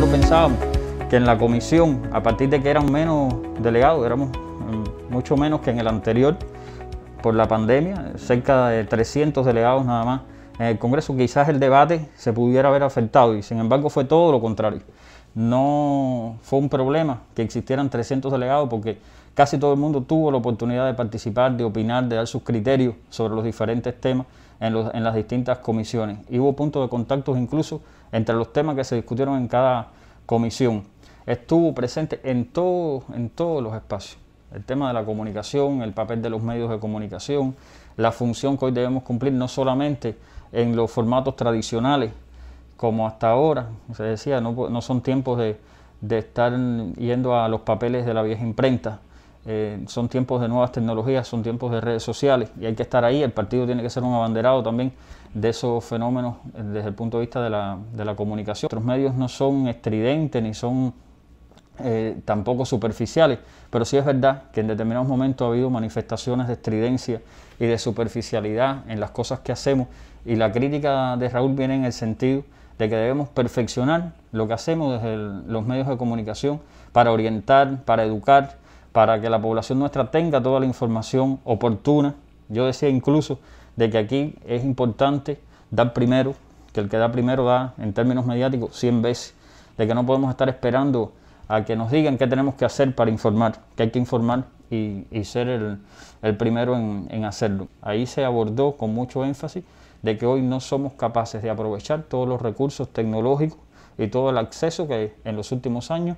nosotros pensábamos que en la comisión, a partir de que eran menos delegados, éramos mm, mucho menos que en el anterior, por la pandemia, cerca de 300 delegados nada más en el Congreso, quizás el debate se pudiera haber afectado y sin embargo fue todo lo contrario. No fue un problema que existieran 300 delegados porque Casi todo el mundo tuvo la oportunidad de participar, de opinar, de dar sus criterios sobre los diferentes temas en, las distintas comisiones. Y hubo puntos de contacto incluso entre los temas que se discutieron en cada comisión. Estuvo presente en, todo, en todos los espacios. El tema de la comunicación, el papel de los medios de comunicación, la función que hoy debemos cumplir no solamente en los formatos tradicionales, como hasta ahora, se decía, no, no son tiempos de estar yendo a los papeles de la vieja imprenta, eh, son tiempos de nuevas tecnologías, son tiempos de redes sociales y hay que estar ahí. El partido tiene que ser un abanderado también de esos fenómenos eh, desde el punto de vista de la, de la comunicación. Nuestros medios no son estridentes ni son eh, tampoco superficiales, pero sí es verdad que en determinados momentos ha habido manifestaciones de estridencia y de superficialidad en las cosas que hacemos y la crítica de Raúl viene en el sentido de que debemos perfeccionar lo que hacemos desde los medios de comunicación para orientar, para educar para que la población nuestra tenga toda la información oportuna. Yo decía incluso de que aquí es importante dar primero, que el que da primero da en términos mediáticos 100 veces, de que no podemos estar esperando a que nos digan qué tenemos que hacer para informar, que hay que informar y, ser el, primero en, en hacerlo. Ahí se abordó con mucho énfasis de que hoy no somos capaces de aprovechar todos los recursos tecnológicos y todo el acceso que en los últimos años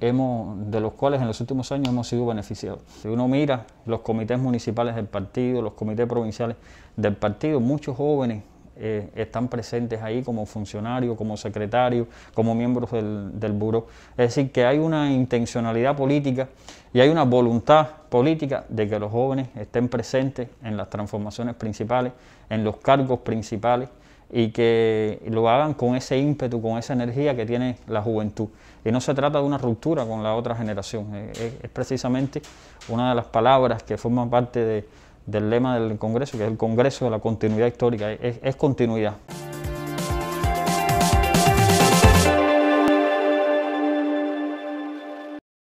hemos, de los cuales en los últimos años hemos sido beneficiados. Si uno mira los comités municipales del partido, los comités provinciales del partido, muchos jóvenes eh, están presentes ahí como funcionarios, como secretarios, como miembros del, del buró. Es decir, que hay una intencionalidad política y hay una voluntad política de que los jóvenes estén presentes en las transformaciones principales, en los cargos principales y que lo hagan con ese ímpetu, con esa energía que tiene la juventud. Y no se trata de una ruptura con la otra generación, eh, eh, es, precisamente una de las palabras que forman parte del lema del Congreso, que es el Congreso de la Continuidad Histórica, es continuidad.